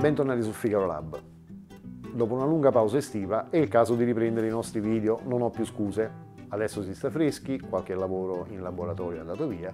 Bentornati su Figaro Lab. Dopo una lunga pausa estiva è il caso di riprendere i nostri video, non ho più scuse. Adesso si sta freschi, qualche lavoro in laboratorio è andato via,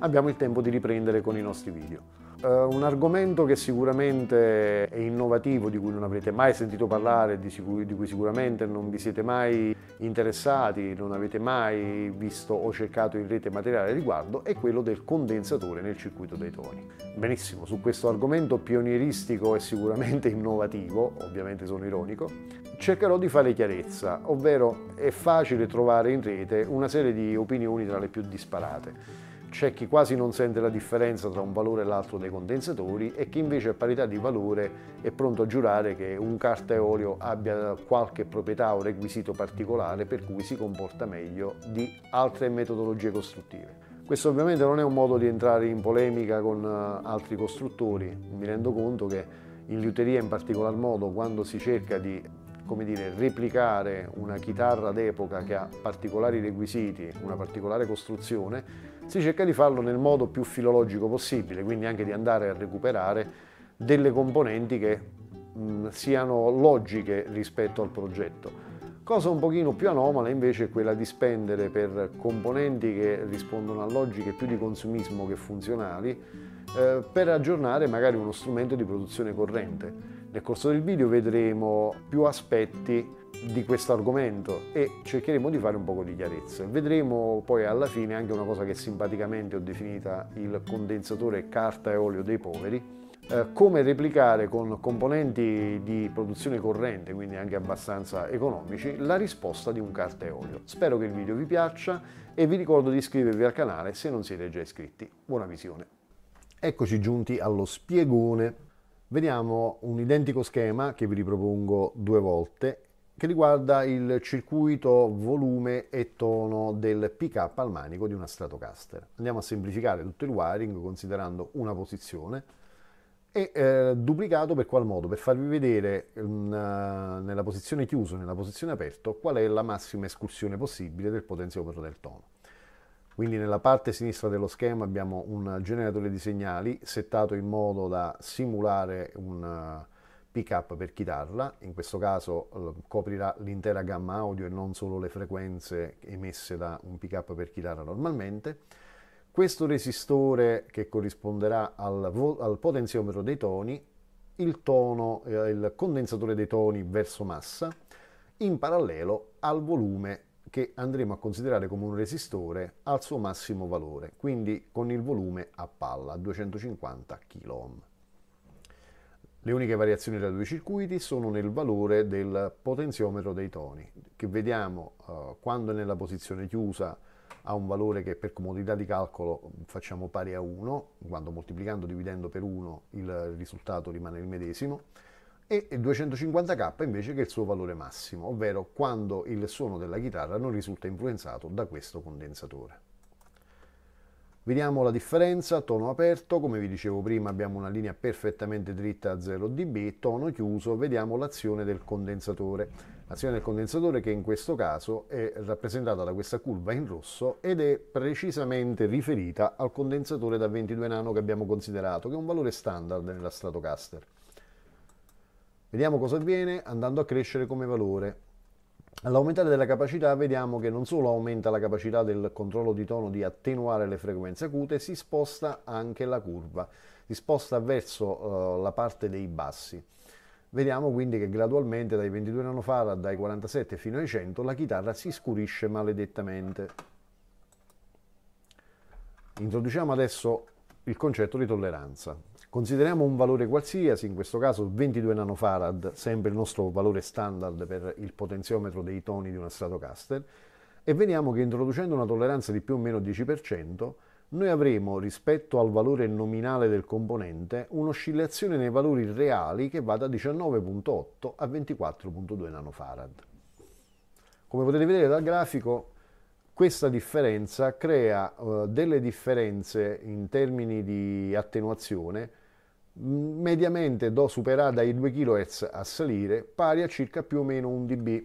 abbiamo il tempo di riprendere con i nostri video. Eh, un argomento che sicuramente è innovativo, di cui non avrete mai sentito parlare, di, sicur- di, cui sicuramente non vi siete mai interessati, non avete mai visto o cercato in rete materiale a riguardo, è quello del condensatore nel circuito dei toni. Benissimo, su questo argomento pionieristico e sicuramente innovativo, ovviamente sono ironico, cercherò di fare chiarezza, ovvero è facile trovare in rete una serie di opinioni tra le più disparate c'è chi quasi non sente la differenza tra un valore e l'altro dei condensatori e chi invece a parità di valore è pronto a giurare che un carta e olio abbia qualche proprietà o requisito particolare per cui si comporta meglio di altre metodologie costruttive. Questo ovviamente non è un modo di entrare in polemica con eh, altri costruttori, mi rendo conto che in liuteria in particolar modo quando si cerca di come dire, replicare una chitarra d'epoca che ha particolari requisiti, una particolare costruzione, si cerca di farlo nel modo più filologico possibile, quindi anche di andare a recuperare delle componenti che mh, mm, siano logiche rispetto al progetto. Cosa un pochino più anomala invece è quella di spendere per componenti che rispondono a logiche più di consumismo che funzionali eh, per aggiornare magari uno strumento di produzione corrente. Nel corso del video vedremo più aspetti di questo argomento e cercheremo di fare un po' di chiarezza. Vedremo poi alla fine anche una cosa che simpaticamente ho definita il condensatore carta e olio dei poveri, eh, come replicare con componenti di produzione corrente, quindi anche abbastanza economici, la risposta di un carta e olio. Spero che il video vi piaccia e vi ricordo di iscrivervi al canale se non siete già iscritti. Buona visione! Eccoci giunti allo spiegone. Vediamo un identico schema che vi ripropongo due volte che riguarda il circuito volume e tono del pickup al manico di una Stratocaster. Andiamo a semplificare tutto il wiring considerando una posizione e eh, duplicato per qual modo? Per farvi vedere mh, mm, nella posizione chiuso e nella posizione aperto qual è la massima escursione possibile del potenziometro del tono. Quindi nella parte sinistra dello schema abbiamo un generatore di segnali settato in modo da simulare un pick up per chitarra, in questo caso eh, coprirà l'intera gamma audio e non solo le frequenze emesse da un pick up per chitarra normalmente. Questo resistore che corrisponderà al, vo- al potenziometro dei toni, il tono, eh, il condensatore dei toni verso massa, in parallelo al volume che andremo a considerare come un resistore al suo massimo valore, quindi con il volume a palla, 250 kΩ. Le uniche variazioni tra i due circuiti sono nel valore del potenziometro dei toni, che vediamo eh, quando è nella posizione chiusa ha un valore che per comodità di calcolo facciamo pari a 1, quando moltiplicando dividendo per 1 il risultato rimane il medesimo, e 250k invece che è il suo valore massimo, ovvero quando il suono della chitarra non risulta influenzato da questo condensatore. Vediamo la differenza, tono aperto, come vi dicevo prima abbiamo una linea perfettamente dritta a 0 dB, tono chiuso, vediamo l'azione del condensatore. L'azione del condensatore che in questo caso è rappresentata da questa curva in rosso ed è precisamente riferita al condensatore da 22 nano che abbiamo considerato, che è un valore standard nella Stratocaster. Vediamo cosa avviene andando a crescere come valore. All'aumentare della capacità vediamo che non solo aumenta la capacità del controllo di tono di attenuare le frequenze acute, si sposta anche la curva, si sposta verso uh, la parte dei bassi. Vediamo quindi che gradualmente dai 22 nanofarad, dai 47 fino ai 100, la chitarra si scurisce maledettamente. Introduciamo adesso il concetto di tolleranza. Consideriamo un valore qualsiasi, in questo caso 22 nanofarad, sempre il nostro valore standard per il potenziometro dei toni di una Stratocaster, e vediamo che introducendo una tolleranza di più o meno 10%, noi avremo rispetto al valore nominale del componente un'oscillazione nei valori reali che va da 19.8 a 24.2 nanofarad. Come potete vedere dal grafico, questa differenza crea uh, delle differenze in termini di attenuazione mediamente do superata ai 2 kHz a salire pari a circa più o meno 1 dB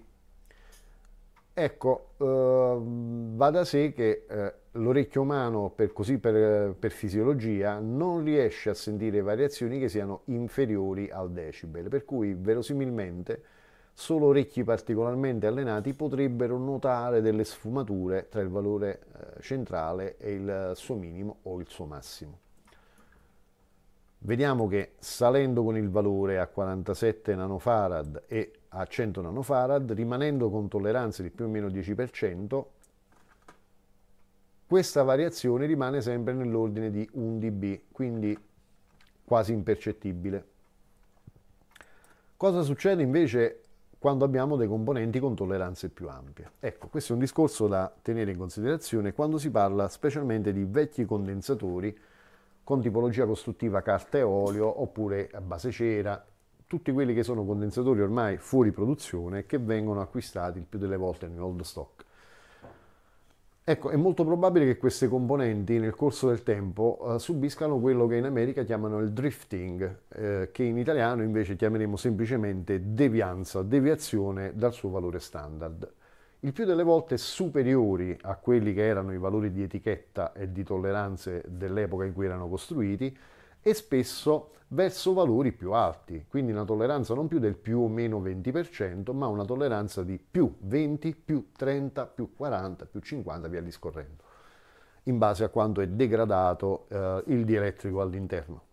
ecco eh, va da sé che eh, l'orecchio umano per così per, per, fisiologia non riesce a sentire variazioni che siano inferiori al decibel per cui verosimilmente solo orecchi particolarmente allenati potrebbero notare delle sfumature tra il valore eh, centrale e il eh, suo minimo o il suo massimo Vediamo che salendo con il valore a 47 nanofarad e a 100 nanofarad, rimanendo con tolleranze di più o meno 10%, questa variazione rimane sempre nell'ordine di 1 dB, quindi quasi impercettibile. Cosa succede invece quando abbiamo dei componenti con tolleranze più ampie? Ecco, questo è un discorso da tenere in considerazione quando si parla specialmente di vecchi condensatori con tipologia costruttiva carta e olio oppure a base cera, tutti quelli che sono condensatori ormai fuori produzione che vengono acquistati il più delle volte in old stock. Ecco, è molto probabile che queste componenti nel corso del tempo eh, subiscano quello che in America chiamano il drifting, eh, che in italiano invece chiameremo semplicemente devianza, deviazione dal suo valore standard il più delle volte superiori a quelli che erano i valori di etichetta e di tolleranze dell'epoca in cui erano costruiti e spesso verso valori più alti, quindi una tolleranza non più del più o meno 20%, ma una tolleranza di più 20, più 30, più 40, più 50, via discorrendo, in base a quanto è degradato eh, il dielettrico all'interno.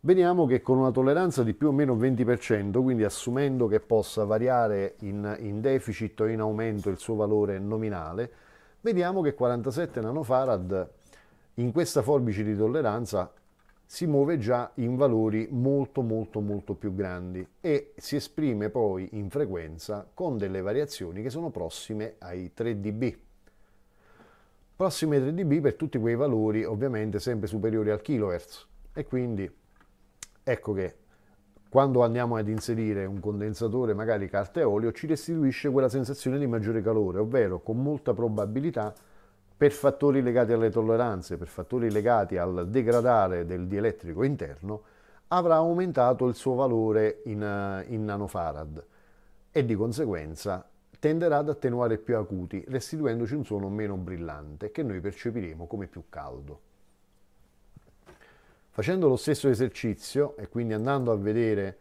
Vediamo che con una tolleranza di più o meno 20%, quindi assumendo che possa variare in, in deficit o in aumento il suo valore nominale, vediamo che 47 nanofarad in questa forbice di tolleranza si muove già in valori molto molto molto più grandi e si esprime poi in frequenza con delle variazioni che sono prossime ai 3 dB. Prossime ai 3 dB per tutti quei valori ovviamente sempre superiori al kHz e quindi Ecco che quando andiamo ad inserire un condensatore, magari carta e olio, ci restituisce quella sensazione di maggiore calore, ovvero con molta probabilità per fattori legati alle tolleranze, per fattori legati al degradare del dielettrico interno, avrà aumentato il suo valore in, in nanofarad e di conseguenza tenderà ad attenuare più acuti, restituendoci un suono meno brillante che noi percepiremo come più caldo. Facendo lo stesso esercizio e quindi andando a vedere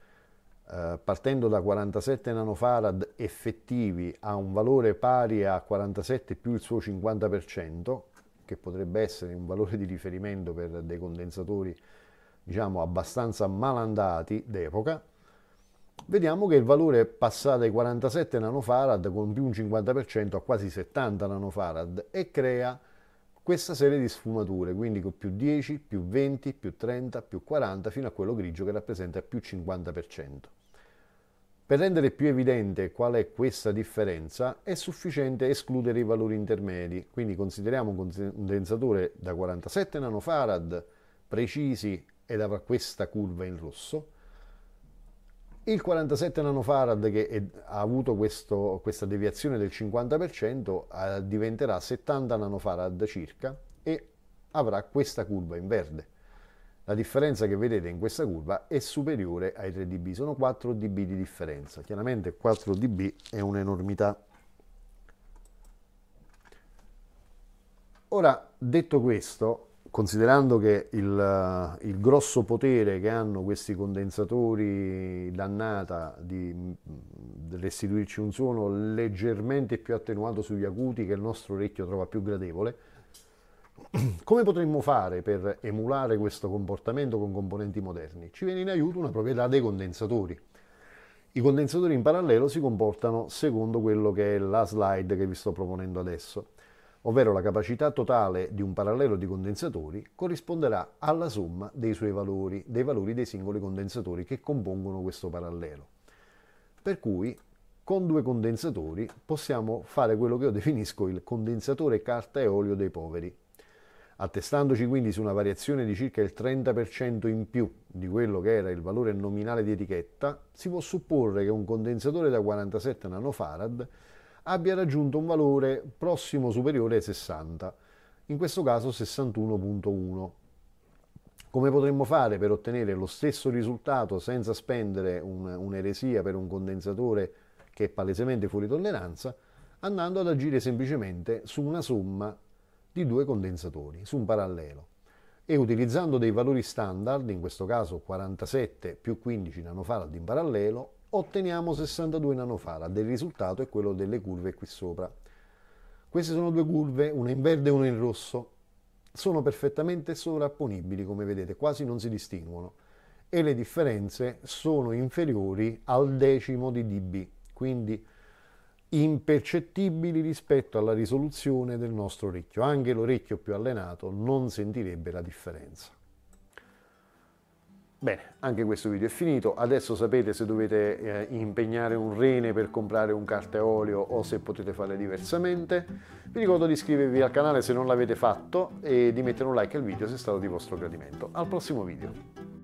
eh, partendo da 47 nanofarad effettivi a un valore pari a 47 più il suo 50%, che potrebbe essere un valore di riferimento per dei condensatori diciamo abbastanza malandati d'epoca, vediamo che il valore passa dai 47 nanofarad con più un 50% a quasi 70 nanofarad e crea questa serie di sfumature, quindi con più 10, più 20, più 30, più 40 fino a quello grigio che rappresenta più 50%. Per rendere più evidente qual è questa differenza è sufficiente escludere i valori intermedi, quindi consideriamo un condensatore da 47 nanofarad precisi ed avrà questa curva in rosso, il 47 nanofarad che è, ha avuto questo, questa deviazione del 50% eh, diventerà 70 nanofarad circa e avrà questa curva in verde. La differenza che vedete in questa curva è superiore ai 3 dB, sono 4 dB di differenza. Chiaramente 4 dB è un'enormità. Ora, detto questo, considerando che il, eh, il, grosso potere che hanno questi condensatori dannata di restituirci un suono leggermente più attenuato sugli acuti che il nostro orecchio trova più gradevole, come potremmo fare per emulare questo comportamento con componenti moderni? Ci viene in aiuto una proprietà dei condensatori. I condensatori in parallelo si comportano secondo quello che è la slide che vi sto proponendo adesso ovvero la capacità totale di un parallelo di condensatori corrisponderà alla somma dei suoi valori, dei valori dei singoli condensatori che compongono questo parallelo. Per cui con due condensatori possiamo fare quello che io definisco il condensatore carta e olio dei poveri. Attestandoci quindi su una variazione di circa il 30% in più di quello che era il valore nominale di etichetta, si può supporre che un condensatore da 47 nanofarad abbia raggiunto un valore prossimo superiore ai 60, in questo caso 61.1. Come potremmo fare per ottenere lo stesso risultato senza spendere un, un'eresia per un condensatore che è palesemente fuori tolleranza? Andando ad agire semplicemente su una somma di due condensatori, su un parallelo e utilizzando dei valori standard, in questo caso 47 più 15 nanofarad in parallelo, otteniamo 62 nanofarad, il risultato è quello delle curve qui sopra. Queste sono due curve, una in verde e una in rosso, sono perfettamente sovrapponibili come vedete, quasi non si distinguono e le differenze sono inferiori al decimo di dB, quindi impercettibili rispetto alla risoluzione del nostro orecchio. Anche l'orecchio più allenato non sentirebbe la differenza. Bene, anche questo video è finito, adesso sapete se dovete eh, impegnare un rene per comprare un cartaolio o se potete fare diversamente. Vi ricordo di iscrivervi al canale se non l'avete fatto e di mettere un like al video se è stato di vostro gradimento. Al prossimo video!